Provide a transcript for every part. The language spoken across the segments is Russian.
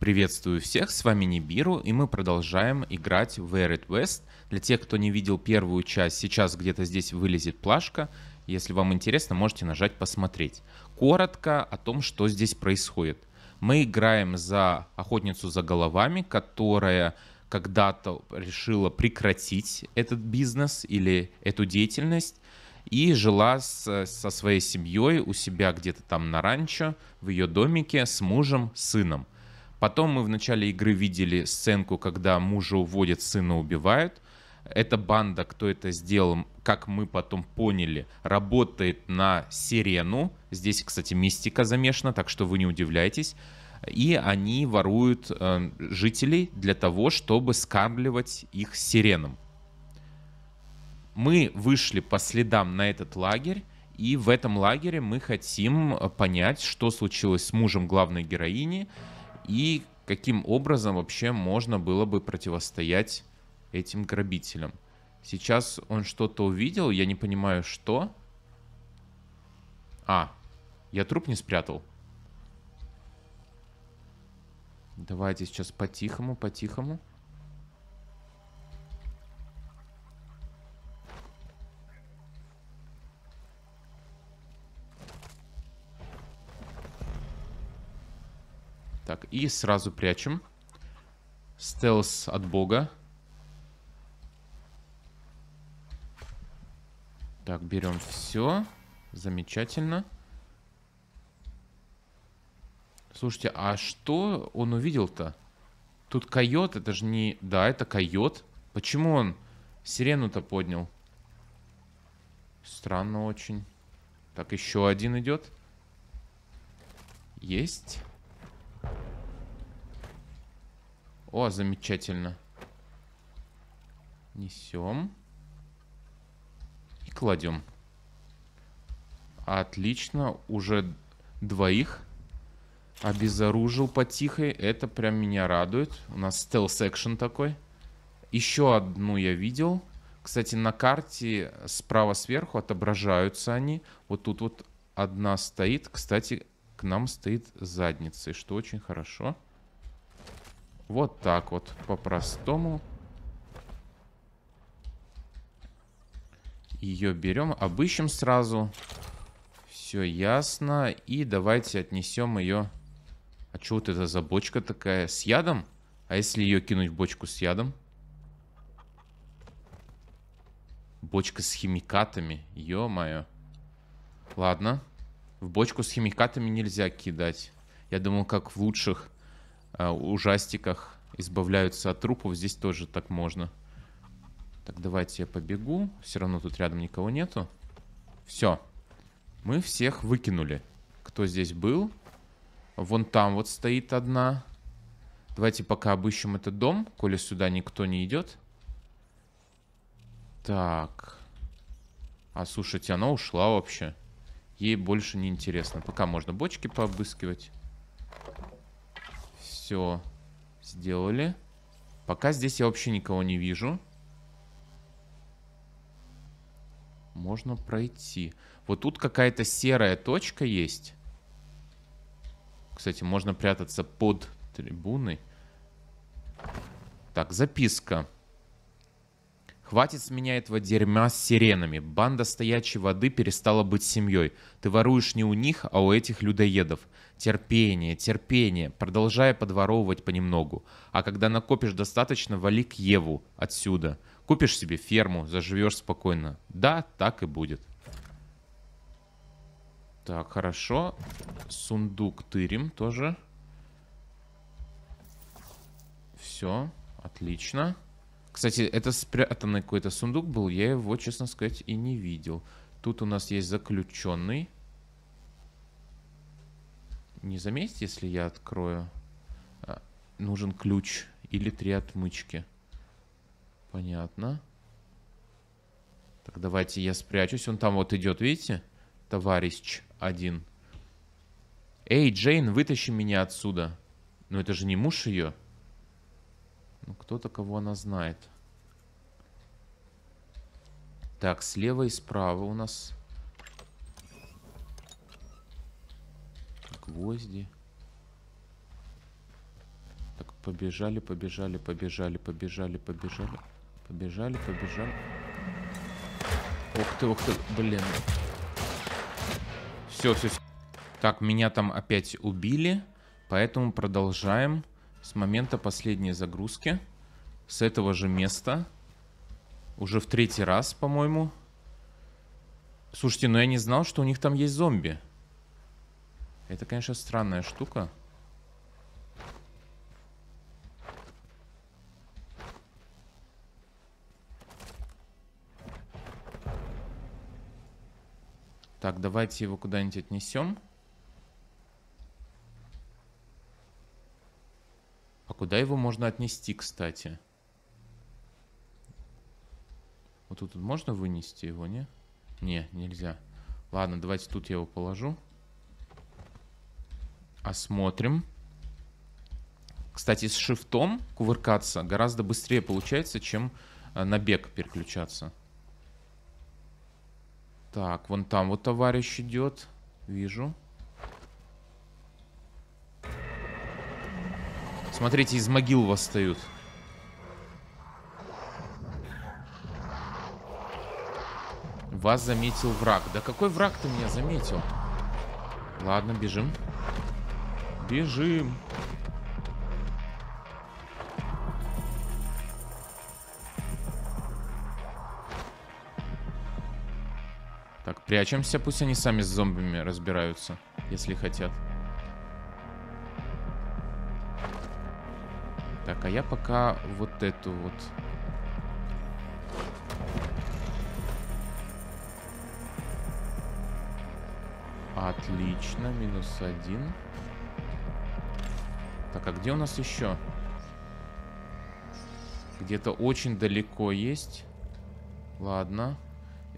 Приветствую всех, с вами Нибиру, и мы продолжаем играть в Air It West. Для тех, кто не видел первую часть, сейчас где-то здесь вылезет плашка. Если вам интересно, можете нажать «Посмотреть». Коротко о том, что здесь происходит. Мы играем за охотницу за головами, которая когда-то решила прекратить этот бизнес или эту деятельность и жила с, со своей семьей у себя где-то там на ранчо, в ее домике с мужем, сыном – Потом мы в начале игры видели сценку, когда мужа уводят, сына убивают. Эта банда, кто это сделал, как мы потом поняли, работает на Сирену. Здесь, кстати, мистика замешана, так что вы не удивляйтесь. И они воруют э, жителей для того, чтобы скармливать их сиренам. Мы вышли по следам на этот лагерь, и в этом лагере мы хотим э, понять, что случилось с мужем главной героини, и каким образом вообще можно было бы противостоять этим грабителям. Сейчас он что-то увидел, я не понимаю, что. А, я труп не спрятал. Давайте сейчас по-тихому, по-тихому. Так, и сразу прячем. Стелс от бога. Так, берем все. Замечательно. Слушайте, а что он увидел-то? Тут койот, это же не... Да, это койот. Почему он сирену-то поднял? Странно очень. Так, еще один идет. Есть. О, замечательно. Несем. И кладем. Отлично. Уже двоих обезоружил потихой. Это прям меня радует. У нас стелс-экшен такой. Еще одну я видел. Кстати, на карте справа сверху отображаются они. Вот тут вот одна стоит. Кстати, к нам стоит задницей, что очень хорошо. Хорошо. Вот так вот, по-простому. Ее берем, обыщем сразу. Все ясно. И давайте отнесем ее... А что вот это за бочка такая? С ядом? А если ее кинуть в бочку с ядом? Бочка с химикатами. Ё-моё. Ладно. В бочку с химикатами нельзя кидать. Я думал, как в лучших а, ужастиках избавляются от трупов, здесь тоже так можно. Так, давайте я побегу. Все равно тут рядом никого нету. Все. Мы всех выкинули. Кто здесь был? Вон там вот стоит одна. Давайте пока обыщем этот дом, коли сюда никто не идет. Так. А слушайте, она ушла вообще. Ей больше не интересно. Пока можно бочки пообыскивать все сделали. Пока здесь я вообще никого не вижу. Можно пройти. Вот тут какая-то серая точка есть. Кстати, можно прятаться под трибуной. Так, записка. Хватит с меня этого дерьма с сиренами. Банда стоячей воды перестала быть семьей. Ты воруешь не у них, а у этих людоедов. Терпение, терпение, продолжая подворовывать понемногу. А когда накопишь достаточно, вали к Еву отсюда. Купишь себе ферму, заживешь спокойно. Да, так и будет. Так, хорошо. Сундук тырим тоже. Все, отлично. Отлично. Кстати, это спрятанный какой-то сундук был, я его, честно сказать, и не видел. Тут у нас есть заключенный. Не заметите, если я открою? А, нужен ключ или три отмычки. Понятно. Так, давайте я спрячусь. Он там вот идет, видите? Товарищ один. Эй, Джейн, вытащи меня отсюда. Но это же не муж ее. Ну, кто-то кого она знает. Так, слева и справа у нас гвозди. Так, побежали, побежали, побежали, побежали, побежали. Побежали, побежали. Ох ты, ох ты, блин. Все, все, все. Так, меня там опять убили, поэтому продолжаем. Продолжаем с момента последней загрузки, с этого же места, уже в третий раз, по-моему. Слушайте, но ну я не знал, что у них там есть зомби. Это, конечно, странная штука. Так, давайте его куда-нибудь отнесем. куда его можно отнести, кстати? Вот тут можно вынести его, не? Не, нельзя. Ладно, давайте тут я его положу. Осмотрим. Кстати, с шифтом кувыркаться гораздо быстрее получается, чем э, на бег переключаться. Так, вон там вот товарищ идет. Вижу. Вижу. Смотрите, из могил восстают. Вас заметил враг. Да какой враг ты меня заметил? Ладно, бежим. Бежим. Так, прячемся. Пусть они сами с зомбами разбираются, если хотят. Так, а я пока вот эту вот. Отлично, минус один. Так, а где у нас еще? Где-то очень далеко есть. Ладно.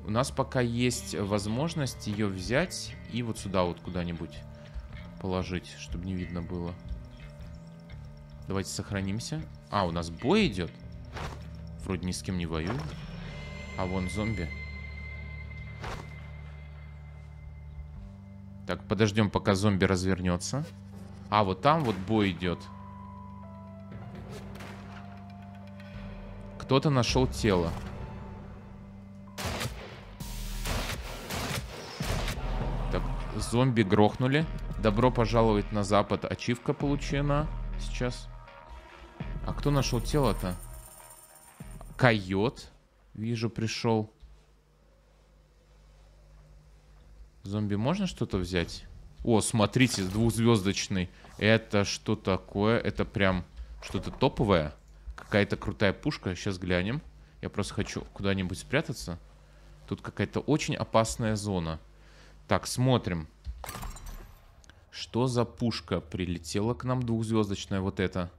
У нас пока есть возможность ее взять и вот сюда вот куда-нибудь положить, чтобы не видно было. Давайте сохранимся. А, у нас бой идет. Вроде ни с кем не воюю. А вон зомби. Так, подождем, пока зомби развернется. А, вот там вот бой идет. Кто-то нашел тело. Так, зомби грохнули. Добро пожаловать на запад. Ачивка получена сейчас кто нашел тело-то? Койот. Вижу, пришел. Зомби можно что-то взять? О, смотрите, двухзвездочный. Это что такое? Это прям что-то топовое? Какая-то крутая пушка. Сейчас глянем. Я просто хочу куда-нибудь спрятаться. Тут какая-то очень опасная зона. Так, смотрим. Что за пушка? Прилетела к нам двухзвездочная вот эта.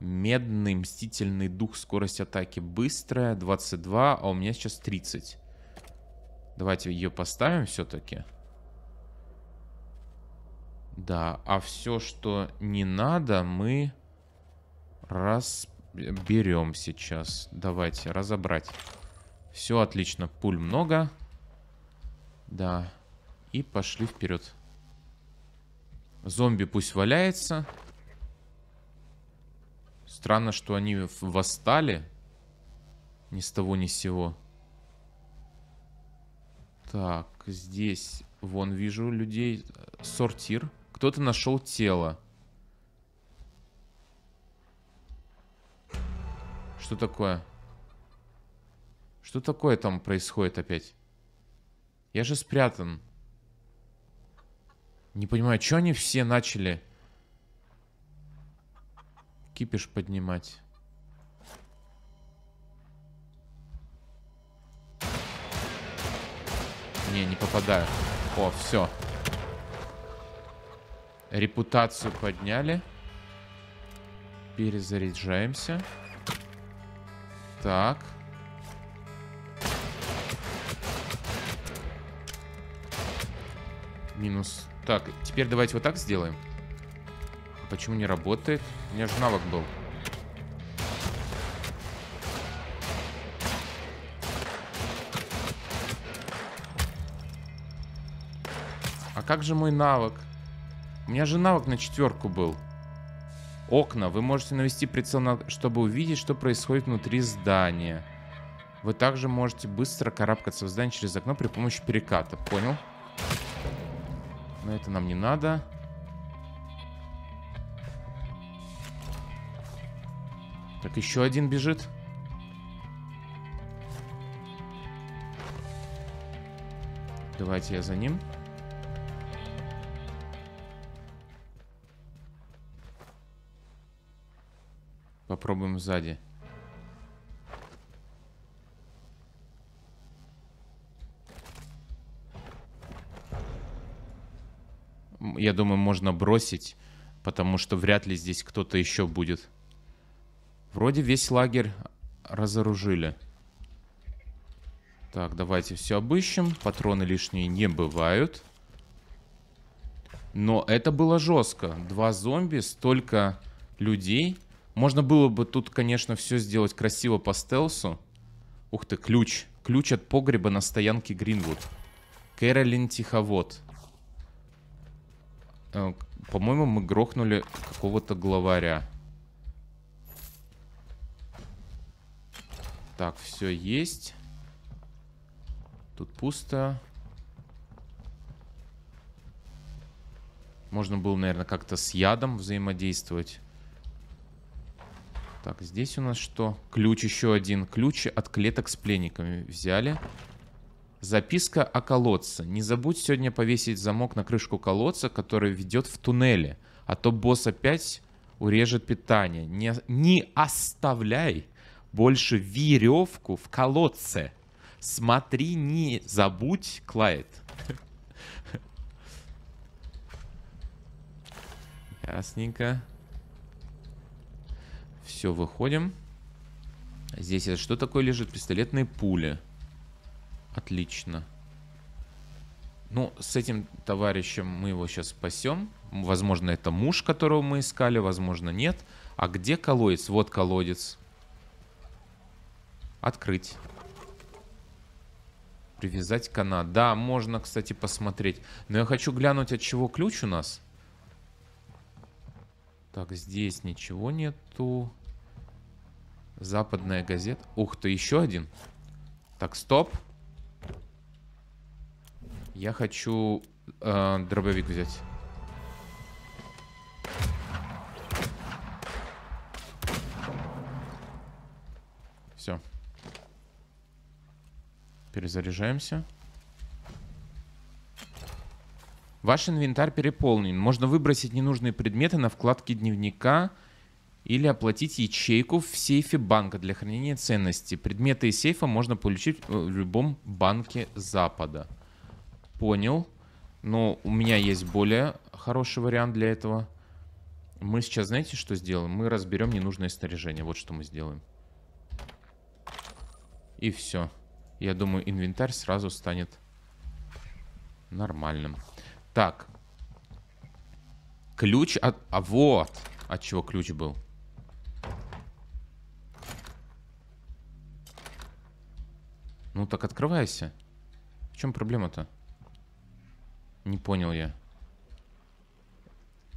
Медный, мстительный дух, скорость атаки быстрая, 22, а у меня сейчас 30. Давайте ее поставим все-таки. Да, а все, что не надо, мы разберем сейчас. Давайте, разобрать. Все отлично, пуль много. Да, и пошли вперед. Зомби пусть валяется. Странно, что они восстали. Ни с того, ни с сего. Так, здесь, вон вижу людей. Э, сортир. Кто-то нашел тело. Что такое? Что такое там происходит опять? Я же спрятан. Не понимаю, что они все начали кипиш поднимать. Не, не попадаю. О, все. Репутацию подняли. Перезаряжаемся. Так. Минус. Так, теперь давайте вот так сделаем. Почему не работает? У меня же навык был. А как же мой навык? У меня же навык на четверку был. Окна. Вы можете навести прицел, на... чтобы увидеть, что происходит внутри здания. Вы также можете быстро карабкаться в здание через окно при помощи переката. Понял? Но это нам не надо. Так, еще один бежит. Давайте я за ним. Попробуем сзади. Я думаю, можно бросить, потому что вряд ли здесь кто-то еще будет. Вроде весь лагерь разоружили. Так, давайте все обыщем. Патроны лишние не бывают. Но это было жестко. Два зомби, столько людей. Можно было бы тут, конечно, все сделать красиво по стелсу. Ух ты, ключ. Ключ от погреба на стоянке Гринвуд. Кэролин Тиховод. Э, по-моему, мы грохнули какого-то главаря. Так, все есть. Тут пусто. Можно было, наверное, как-то с ядом взаимодействовать. Так, здесь у нас что? Ключ еще один. Ключи от клеток с пленниками взяли. Записка о колодце. Не забудь сегодня повесить замок на крышку колодца, который ведет в туннеле. А то босс опять урежет питание. Не, не оставляй больше веревку в колодце. Смотри, не забудь, Клайд. Ясненько. Все, выходим. Здесь что такое лежит? Пистолетные пули. Отлично. Ну, с этим товарищем мы его сейчас спасем. Возможно, это муж, которого мы искали, возможно, нет. А где колодец? Вот колодец. Открыть. Привязать канат. Да, можно, кстати, посмотреть. Но я хочу глянуть, от чего ключ у нас. Так, здесь ничего нету. Западная газета. Ух ты, еще один. Так, стоп. Я хочу э, дробовик взять. Все. Перезаряжаемся. Ваш инвентарь переполнен. Можно выбросить ненужные предметы на вкладке дневника или оплатить ячейку в сейфе банка для хранения ценностей. Предметы из сейфа можно получить э, в любом банке Запада. Понял. Но у меня есть более хороший вариант для этого. Мы сейчас, знаете, что сделаем? Мы разберем ненужное снаряжение. Вот что мы сделаем. И все я думаю, инвентарь сразу станет нормальным. Так. Ключ от... А вот от чего ключ был. Ну так открывайся. В чем проблема-то? Не понял я.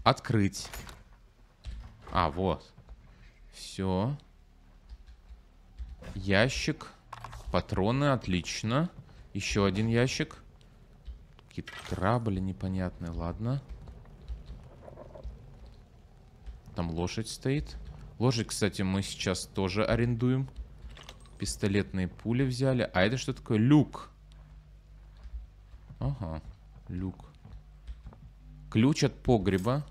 Открыть. А, вот. Все. Ящик патроны, отлично. Еще один ящик. Какие-то трабли непонятные, ладно. Там лошадь стоит. Лошадь, кстати, мы сейчас тоже арендуем. Пистолетные пули взяли. А это что такое? Люк. Ага, люк. Ключ от погреба.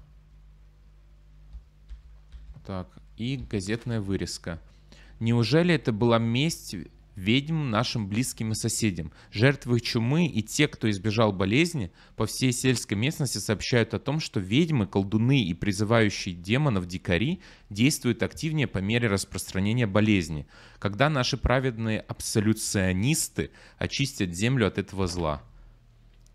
Так, и газетная вырезка. Неужели это была месть ведьм нашим близким и соседям. Жертвы чумы и те, кто избежал болезни, по всей сельской местности сообщают о том, что ведьмы, колдуны и призывающие демонов дикари действуют активнее по мере распространения болезни, когда наши праведные абсолюционисты очистят землю от этого зла.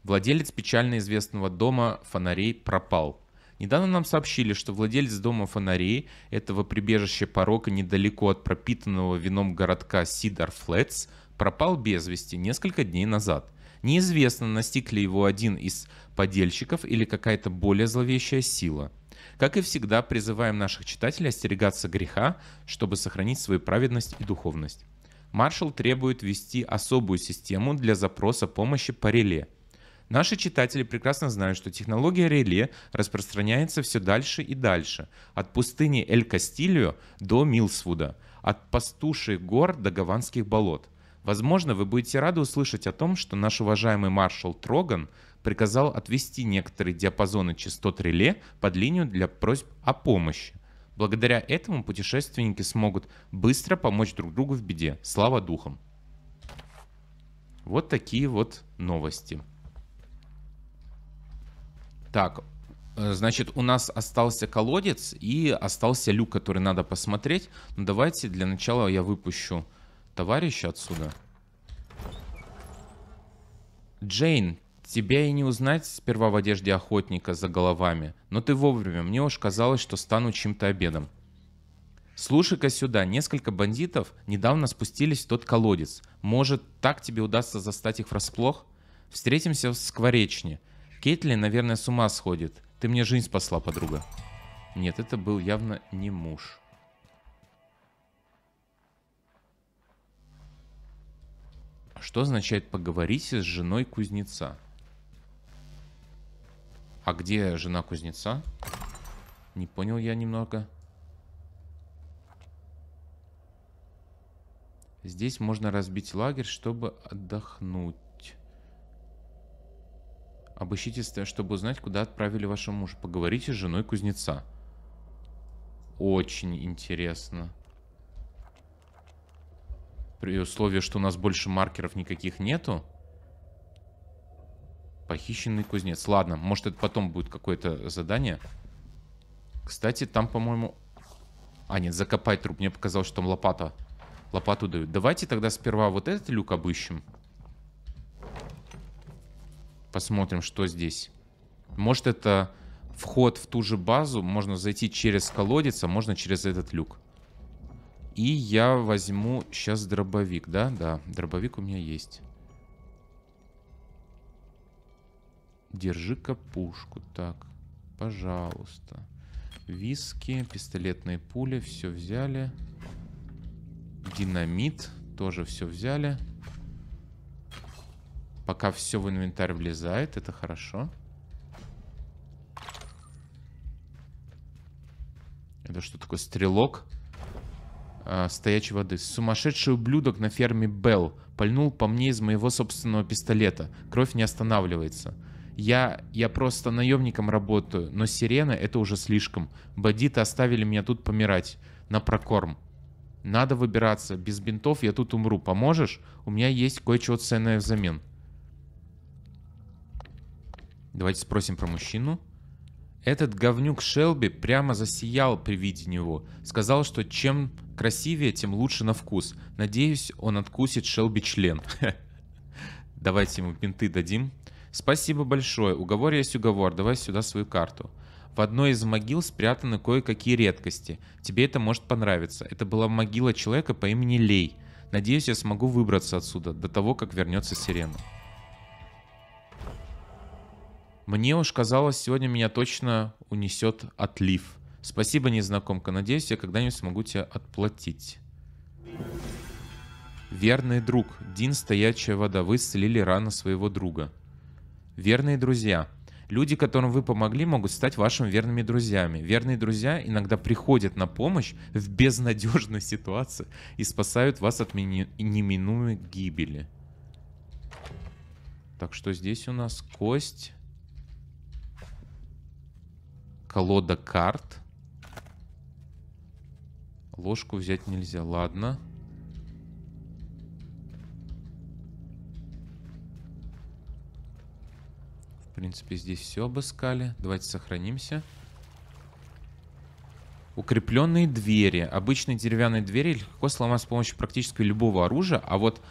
Владелец печально известного дома фонарей пропал – Недавно нам сообщили, что владелец дома фонарей, этого прибежища порока недалеко от пропитанного вином городка Сидар Флетс, пропал без вести несколько дней назад. Неизвестно, настиг ли его один из подельщиков или какая-то более зловещая сила. Как и всегда, призываем наших читателей остерегаться греха, чтобы сохранить свою праведность и духовность. Маршал требует ввести особую систему для запроса помощи по реле – Наши читатели прекрасно знают, что технология реле распространяется все дальше и дальше, от пустыни Эль-Кастильо до Милсвуда, от пастуших гор до гаванских болот. Возможно, вы будете рады услышать о том, что наш уважаемый маршал Троган приказал отвести некоторые диапазоны частот реле под линию для просьб о помощи. Благодаря этому путешественники смогут быстро помочь друг другу в беде. Слава духам! Вот такие вот новости. Так, э, Значит, у нас остался колодец и остался люк, который надо посмотреть. Ну, давайте для начала я выпущу товарища отсюда. Джейн, тебя и не узнать сперва в одежде охотника за головами. Но ты вовремя. Мне уж казалось, что стану чем-то обедом. Слушай-ка сюда, несколько бандитов недавно спустились в тот колодец. Может, так тебе удастся застать их врасплох? Встретимся в скворечне. Кейтлин, наверное, с ума сходит. Ты мне жизнь спасла, подруга. Нет, это был явно не муж. Что означает поговорить с женой кузнеца»? А где жена кузнеца? Не понял я немного. Здесь можно разбить лагерь, чтобы отдохнуть. Обыщите, чтобы узнать, куда отправили вашего мужа. Поговорите с женой кузнеца. Очень интересно. При условии, что у нас больше маркеров никаких нету. Похищенный кузнец. Ладно, может это потом будет какое-то задание. Кстати, там, по-моему... А, нет, закопать труп. Мне показалось, что там лопата. Лопату дают. Давайте тогда сперва вот этот люк обыщем. Посмотрим, что здесь. Может, это вход в ту же базу. Можно зайти через колодец, а можно через этот люк. И я возьму сейчас дробовик, да? Да, дробовик у меня есть. Держи-ка пушку. Так, пожалуйста. Виски, пистолетные пули, все взяли. Динамит, тоже все взяли. Взяли. Пока все в инвентарь влезает, это хорошо. Это что такое? Стрелок э, стоячей воды. Сумасшедший ублюдок на ферме Белл пальнул по мне из моего собственного пистолета. Кровь не останавливается. Я, я просто наемником работаю, но сирена — это уже слишком. Бандиты оставили меня тут помирать. На прокорм. Надо выбираться. Без бинтов я тут умру. Поможешь? У меня есть кое-чего ценное взамен. Давайте спросим про мужчину. Этот говнюк Шелби прямо засиял при виде него. Сказал, что чем красивее, тем лучше на вкус. Надеюсь, он откусит Шелби член. Давайте ему бинты дадим. Спасибо большое. Уговор есть уговор. Давай сюда свою карту. В одной из могил спрятаны кое-какие редкости. Тебе это может понравиться. Это была могила человека по имени Лей. Надеюсь, я смогу выбраться отсюда до того, как вернется сирена. Мне уж казалось, сегодня меня точно унесет отлив. Спасибо, незнакомка. Надеюсь, я когда-нибудь смогу тебя отплатить. Верный друг. Дин, стоячая вода. Вы исцелили рану своего друга. Верные друзья. Люди, которым вы помогли, могут стать вашими верными друзьями. Верные друзья иногда приходят на помощь в безнадежной ситуации и спасают вас от неминуемой гибели. Так, что здесь у нас? Кость. Колода карт. Ложку взять нельзя, ладно. В принципе, здесь все обыскали. Давайте сохранимся. Укрепленные двери. Обычные деревянные двери легко сломать с помощью практически любого оружия, а вот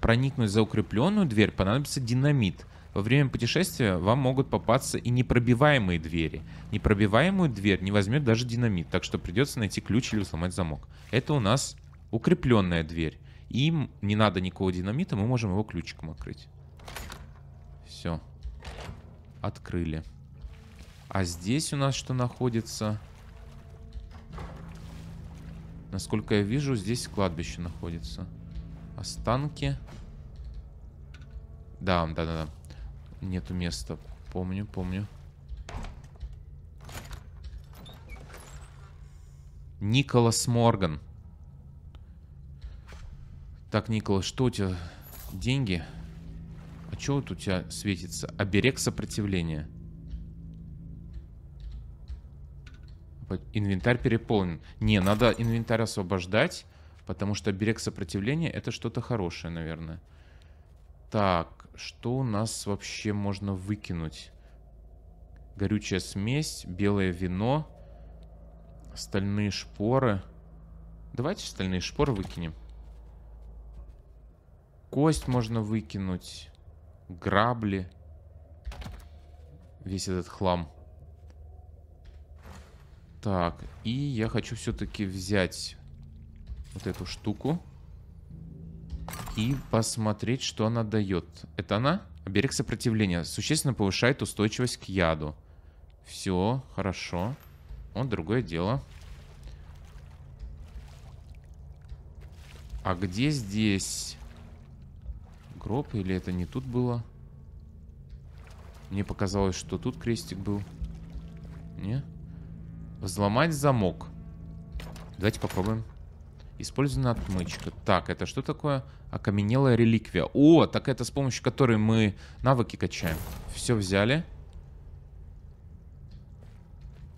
проникнуть за укрепленную дверь понадобится динамит. Динамит во время путешествия вам могут попасться и непробиваемые двери. Непробиваемую дверь не возьмет даже динамит, так что придется найти ключ или сломать замок. Это у нас укрепленная дверь. Им не надо никакого динамита, мы можем его ключиком открыть. Все. Открыли. А здесь у нас что находится? Насколько я вижу, здесь кладбище находится. Останки. Да, да, да, да. Нету места. Помню, помню. Николас Морган. Так, Николас, что у тебя? Деньги? А что вот у тебя светится? Оберег сопротивления. Инвентарь переполнен. Не, надо инвентарь освобождать, потому что оберег сопротивления это что-то хорошее, наверное. Так, что у нас вообще можно выкинуть? Горючая смесь, белое вино, стальные шпоры. Давайте стальные шпоры выкинем. Кость можно выкинуть, грабли, весь этот хлам. Так, и я хочу все-таки взять вот эту штуку и посмотреть, что она дает. Это она? Оберег сопротивления. Существенно повышает устойчивость к яду. Все, хорошо. Он другое дело. А где здесь? Гроб или это не тут было? Мне показалось, что тут крестик был. Не? Взломать замок. Давайте попробуем. Использована отмычка. Так, это что такое? Окаменелая реликвия. О, так это с помощью которой мы навыки качаем. Все взяли.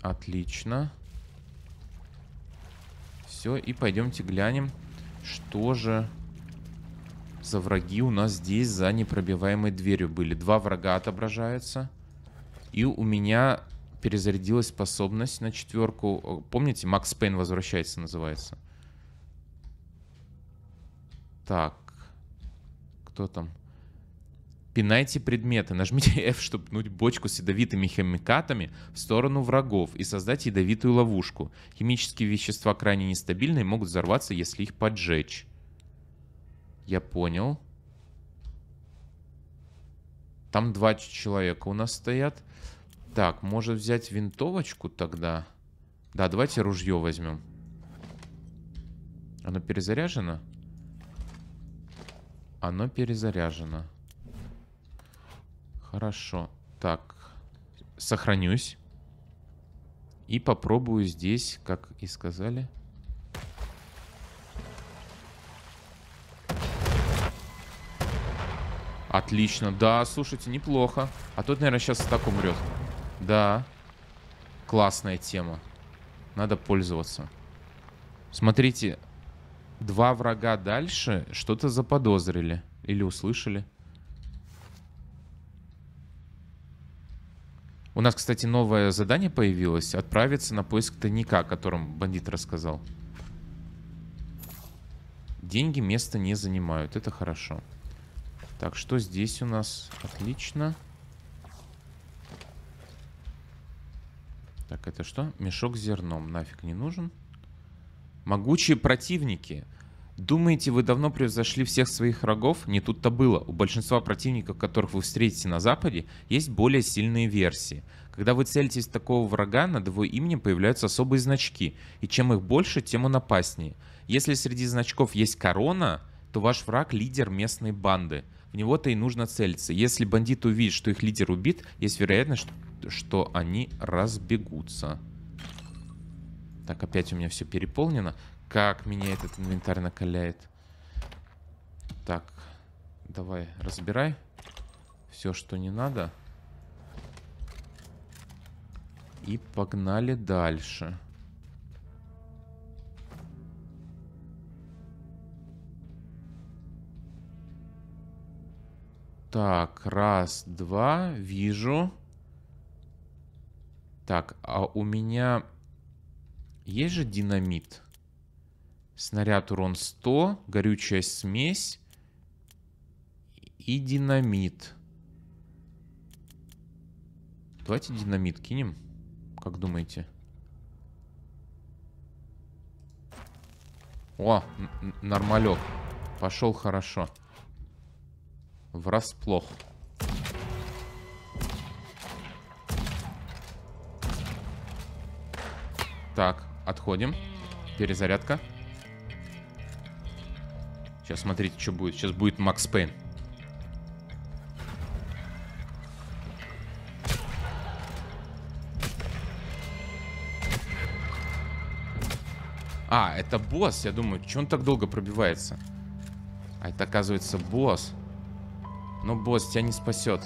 Отлично. Все, и пойдемте глянем, что же за враги у нас здесь за непробиваемой дверью были. Два врага отображаются. И у меня перезарядилась способность на четверку. Помните, Макс Пейн возвращается называется. Так, кто там? Пинайте предметы, нажмите F, чтобы пнуть бочку с ядовитыми химикатами в сторону врагов и создать ядовитую ловушку. Химические вещества крайне нестабильны и могут взорваться, если их поджечь. Я понял. Там два человека у нас стоят. Так, может взять винтовочку тогда? Да, давайте ружье возьмем. Оно перезаряжено? Оно перезаряжено. Хорошо. Так. Сохранюсь. И попробую здесь, как и сказали. Отлично. Да, слушайте, неплохо. А тот, наверное, сейчас так умрет. Да. Классная тема. Надо пользоваться. Смотрите, два врага дальше что-то заподозрили или услышали. У нас, кстати, новое задание появилось. Отправиться на поиск тайника, о котором бандит рассказал. Деньги место не занимают. Это хорошо. Так, что здесь у нас? Отлично. Так, это что? Мешок с зерном. Нафиг не нужен. Могучие противники. Думаете, вы давно превзошли всех своих врагов? Не тут-то было. У большинства противников, которых вы встретите на Западе, есть более сильные версии. Когда вы целитесь в такого врага, над его именем появляются особые значки, и чем их больше, тем он опаснее. Если среди значков есть корона, то ваш враг — лидер местной банды. В него-то и нужно целиться. Если бандит увидит, что их лидер убит, есть вероятность, что они разбегутся. Так, опять у меня все переполнено. Как меня этот инвентарь накаляет. Так, давай, разбирай. Все, что не надо. И погнали дальше. Так, раз, два, вижу. Так, а у меня есть же динамит. Снаряд урон 100, горючая смесь и динамит. Давайте динамит кинем. Как думаете? О, нормалек. Пошел хорошо. Врасплох. Так. Отходим. Перезарядка. Сейчас смотрите, что будет. Сейчас будет Макс Пейн. А, это босс. Я думаю, че он так долго пробивается? А это, оказывается, босс. Но босс тебя не спасет.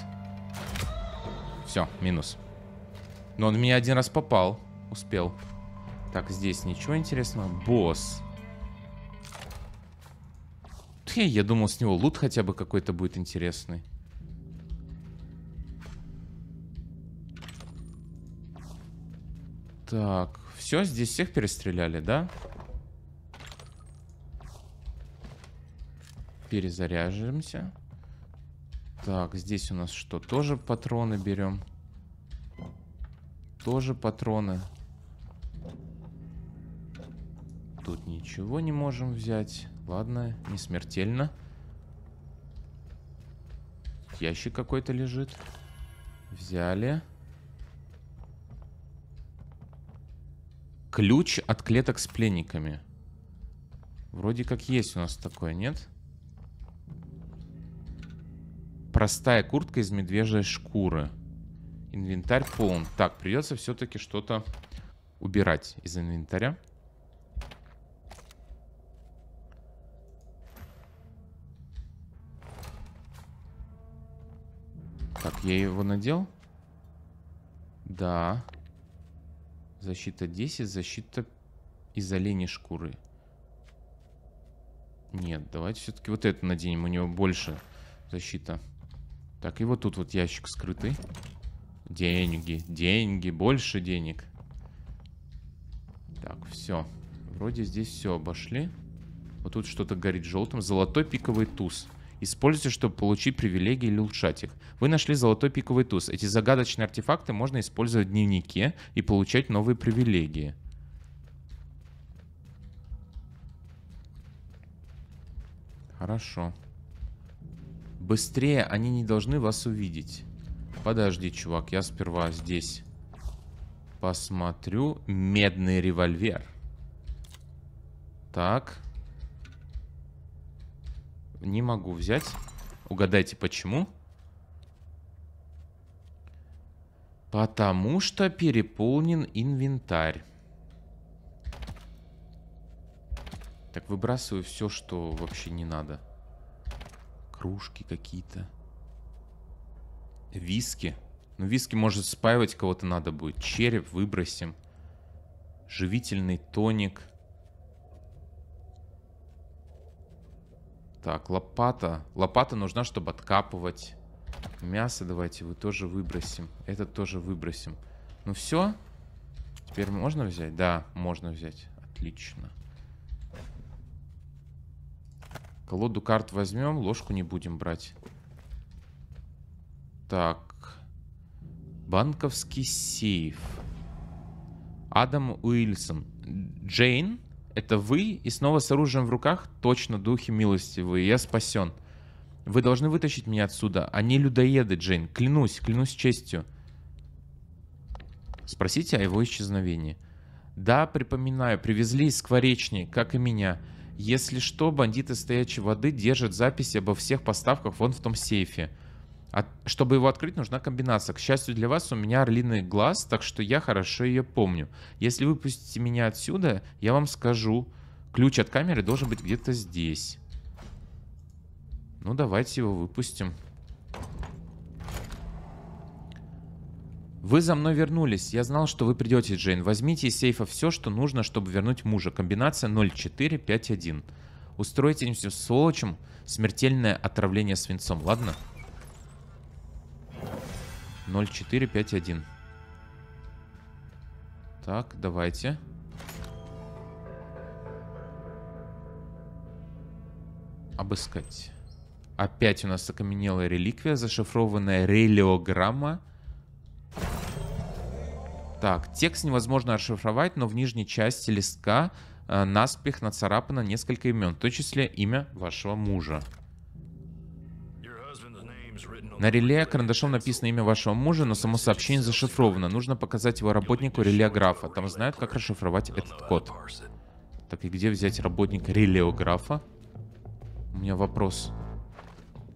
Все, минус. Но он меня один раз попал. Успел. Так, здесь ничего интересного. Босс. Я, я думал, с него лут хотя бы какой-то будет интересный. Так, все, здесь всех перестреляли, да? Перезаряжаемся. Так, здесь у нас что? Тоже патроны берем. Тоже патроны. Тут ничего не можем взять. Ладно, не смертельно. Ящик какой-то лежит. Взяли. Ключ от клеток с пленниками. Вроде как есть у нас такое, нет? Простая куртка из медвежьей шкуры. Инвентарь полон. Так, придется все-таки что-то убирать из инвентаря. я его надел? Да. Защита 10, защита из оленей шкуры. Нет, давайте все-таки вот это наденем. У него больше защита. Так, и вот тут вот ящик скрытый. Деньги, деньги, больше денег. Так, все. Вроде здесь все обошли. Вот тут что-то горит желтым. Золотой пиковый туз. Используйте, чтобы получить привилегии или улучшать их. Вы нашли золотой пиковый туз. Эти загадочные артефакты можно использовать в дневнике и получать новые привилегии. Хорошо. Быстрее они не должны вас увидеть. Подожди, чувак, я сперва здесь посмотрю. Медный револьвер. Так. Не могу взять. Угадайте, почему? Потому что переполнен инвентарь. Так, выбрасываю все, что вообще не надо. Кружки какие-то. Виски. Ну, виски, может, спаивать кого-то надо будет. Череп выбросим. Живительный тоник. Тоник. Так, лопата. Лопата нужна, чтобы откапывать. Мясо давайте вы тоже выбросим. Это тоже выбросим. Ну все. Теперь можно взять? Да, можно взять. Отлично. Колоду карт возьмем, ложку не будем брать. Так. Банковский сейф. Адам Уильсон. Джейн это вы, и снова с оружием в руках, точно духи милости вы. я спасен. Вы должны вытащить меня отсюда. Они а людоеды, Джейн. Клянусь, клянусь честью. Спросите о его исчезновении. Да, припоминаю, привезли из скворечни, как и меня. Если что, бандиты стоячей воды держат записи обо всех поставках вон в том сейфе. А чтобы его открыть, нужна комбинация. К счастью для вас, у меня орлиный глаз, так что я хорошо ее помню. Если выпустите меня отсюда, я вам скажу. Ключ от камеры должен быть где-то здесь. Ну, давайте его выпустим. Вы за мной вернулись. Я знал, что вы придете, Джейн. Возьмите из сейфа все, что нужно, чтобы вернуть мужа. Комбинация 0451. Устроите им все солочем смертельное отравление свинцом, ладно? Ладно. 0451. Так, давайте. Обыскать. Опять у нас окаменелая реликвия, зашифрованная релиограмма. Так, текст невозможно расшифровать, но в нижней части листка э, наспех нацарапано несколько имен, в том числе имя вашего мужа. На реле карандашом написано имя вашего мужа, но само сообщение зашифровано. Нужно показать его работнику релеографа. Там знают, как расшифровать этот код. Так и где взять работника релеографа? У меня вопрос.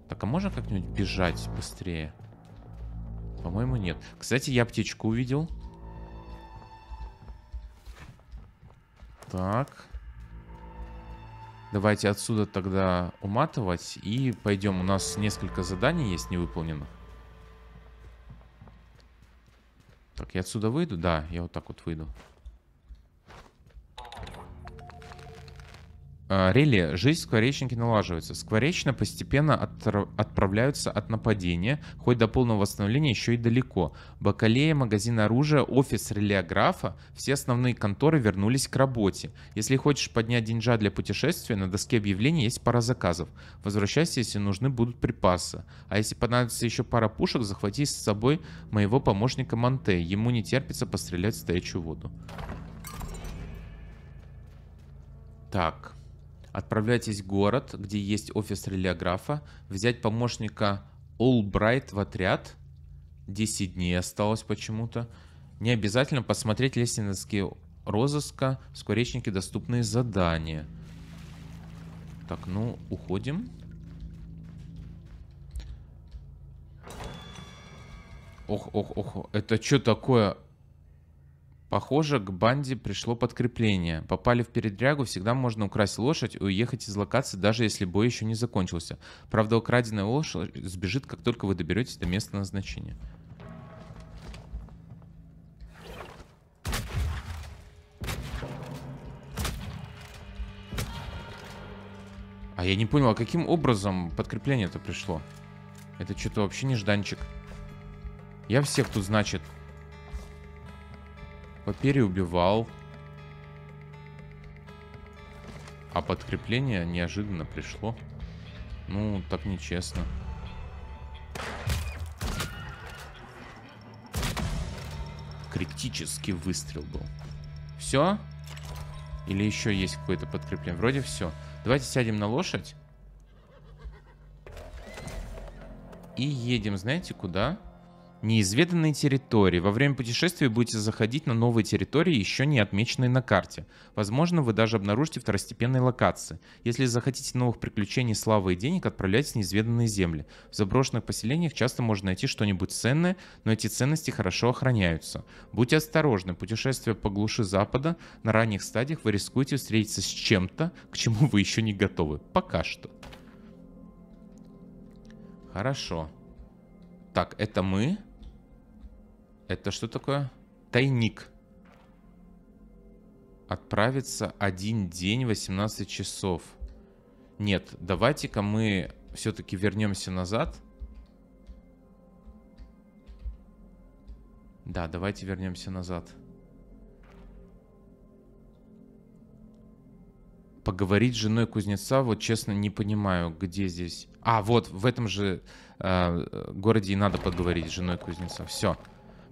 Так, а можно как-нибудь бежать быстрее? По-моему, нет. Кстати, я птичку увидел. Так. Давайте отсюда тогда уматывать и пойдем. У нас несколько заданий есть невыполненных. Так, я отсюда выйду? Да, я вот так вот выйду. А, Рели, жизнь скворечники налаживается. Скворечно постепенно от, отправляются от нападения, хоть до полного восстановления еще и далеко. Бакалея, магазин оружия, офис релиографа, все основные конторы вернулись к работе. Если хочешь поднять деньжа для путешествия, на доске объявлений есть пара заказов. Возвращайся, если нужны будут припасы. А если понадобится еще пара пушек, захвати с собой моего помощника Монте. Ему не терпится пострелять в стоячую воду. Так отправляйтесь в город, где есть офис релиографа, взять помощника Олбрайт в отряд. 10 дней осталось почему-то. Не обязательно посмотреть лестницкие розыска, скворечники, доступные задания. Так, ну, уходим. Ох, ох, ох, это что такое? Похоже, к банде пришло подкрепление. Попали в передрягу, всегда можно украсть лошадь и уехать из локации, даже если бой еще не закончился. Правда, украденная лошадь сбежит, как только вы доберетесь до места назначения. А я не понял, а каким образом подкрепление это пришло? Это что-то вообще нежданчик. Я всех тут, значит, Попереубивал. А подкрепление неожиданно пришло. Ну, так нечестно. Критический выстрел был. Все? Или еще есть какое-то подкрепление? Вроде все. Давайте сядем на лошадь. И едем, знаете, куда? Куда? неизведанной территории. Во время путешествия будете заходить на новые территории, еще не отмеченные на карте. Возможно, вы даже обнаружите второстепенные локации. Если захотите новых приключений, славы и денег, отправляйтесь в неизведанные земли. В заброшенных поселениях часто можно найти что-нибудь ценное, но эти ценности хорошо охраняются. Будьте осторожны, Путешествие по глуши Запада на ранних стадиях вы рискуете встретиться с чем-то, к чему вы еще не готовы. Пока что. Хорошо. Так, это мы. Это что такое? Тайник. Отправиться один день 18 часов. Нет, давайте-ка мы все-таки вернемся назад. Да, давайте вернемся назад. Поговорить с женой кузнеца, вот честно, не понимаю, где здесь. А, вот, в этом же э, городе и надо поговорить с женой кузнеца. Все. Все.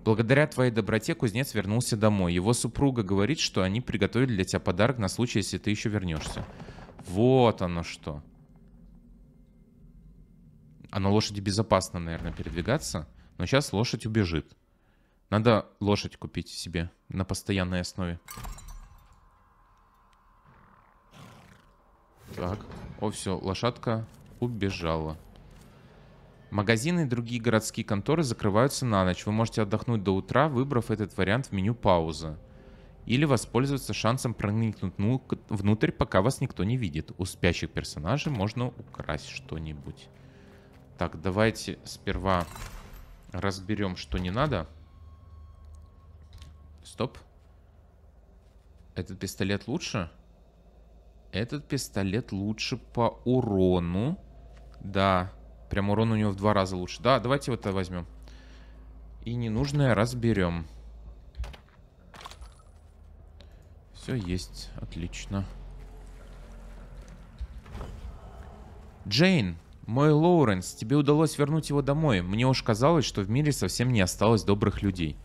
Благодаря твоей доброте кузнец вернулся домой. Его супруга говорит, что они приготовили для тебя подарок на случай, если ты еще вернешься. Вот оно что. А на лошади безопасно, наверное, передвигаться. Но сейчас лошадь убежит. Надо лошадь купить себе на постоянной основе. Так. О, все, лошадка убежала. Магазины и другие городские конторы закрываются на ночь. Вы можете отдохнуть до утра, выбрав этот вариант в меню «Пауза». Или воспользоваться шансом проникнуть ну, внутрь, пока вас никто не видит. У спящих персонажей можно украсть что-нибудь. Так, давайте сперва разберем, что не надо. Стоп. Этот пистолет лучше? Этот пистолет лучше по урону. Да. Прям урон у него в два раза лучше. Да, давайте вот это возьмем. И ненужное разберем. Все есть. Отлично. Джейн, мой Лоуренс, тебе удалось вернуть его домой. Мне уж казалось, что в мире совсем не осталось добрых людей.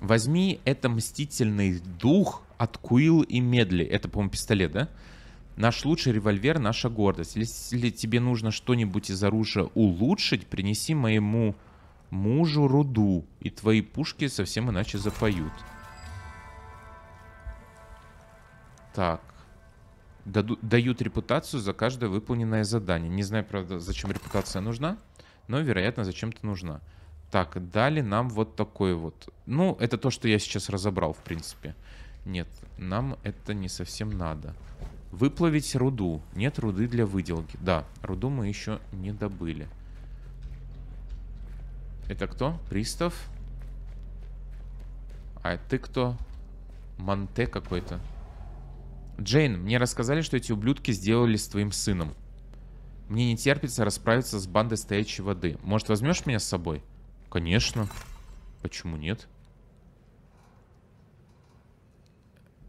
Возьми это мстительный дух от Куил и Медли. Это, по-моему, пистолет, да? Да. Наш лучший револьвер – наша гордость. Если тебе нужно что-нибудь из оружия улучшить, принеси моему мужу руду, и твои пушки совсем иначе запоют. Так. дают репутацию за каждое выполненное задание. Не знаю, правда, зачем репутация нужна, но, вероятно, зачем-то нужна. Так, дали нам вот такой вот. Ну, это то, что я сейчас разобрал, в принципе. Нет, нам это не совсем надо. Выплавить руду. Нет руды для выделки. Да, руду мы еще не добыли. Это кто? Пристав? А ты кто? Монте какой-то. Джейн, мне рассказали, что эти ублюдки сделали с твоим сыном. Мне не терпится расправиться с бандой стоячей воды. Может, возьмешь меня с собой? Конечно. Почему нет?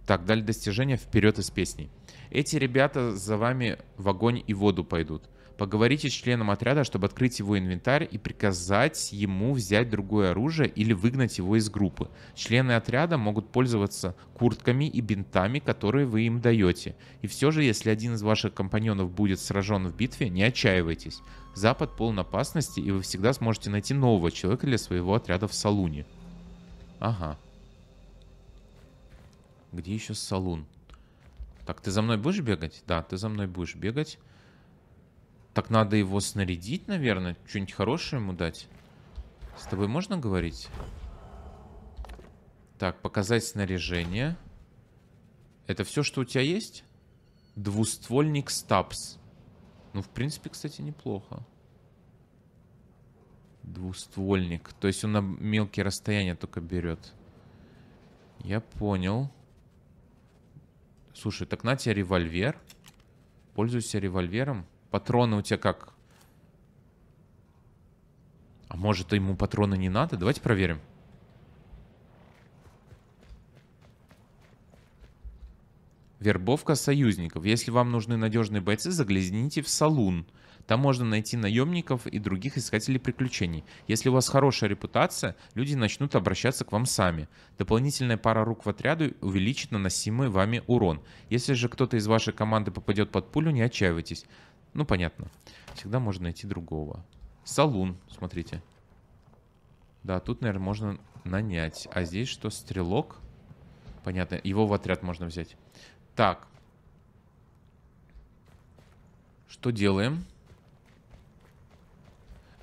Так, дали достижение вперед из песни. Эти ребята за вами в огонь и воду пойдут. Поговорите с членом отряда, чтобы открыть его инвентарь и приказать ему взять другое оружие или выгнать его из группы. Члены отряда могут пользоваться куртками и бинтами, которые вы им даете. И все же, если один из ваших компаньонов будет сражен в битве, не отчаивайтесь. Запад полон опасности, и вы всегда сможете найти нового человека для своего отряда в салуне. Ага. Где еще салун? Так, ты за мной будешь бегать? Да, ты за мной будешь бегать. Так надо его снарядить, наверное. Что-нибудь хорошее ему дать. С тобой можно говорить? Так, показать снаряжение. Это все, что у тебя есть? Двуствольник Стабс. Ну, в принципе, кстати, неплохо. Двуствольник. То есть он на мелкие расстояния только берет. Я понял. Слушай, так на тебе револьвер. Пользуйся револьвером. Патроны у тебя как? А может, ему патроны не надо? Давайте проверим. Вербовка союзников. Если вам нужны надежные бойцы, загляните в салун. Там можно найти наемников и других искателей приключений. Если у вас хорошая репутация, люди начнут обращаться к вам сами. Дополнительная пара рук в отряду увеличит наносимый вами урон. Если же кто-то из вашей команды попадет под пулю, не отчаивайтесь. Ну, понятно. Всегда можно найти другого. Салун, смотрите. Да, тут, наверное, можно нанять. А здесь что, стрелок? Понятно, его в отряд можно взять. Так. Что делаем?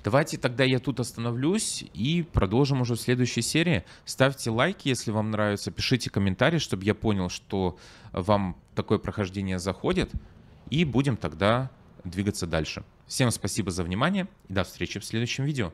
Давайте тогда я тут остановлюсь и продолжим уже в следующей серии. Ставьте лайки, если вам нравится, пишите комментарии, чтобы я понял, что вам такое прохождение заходит. И будем тогда двигаться дальше. Всем спасибо за внимание и до встречи в следующем видео.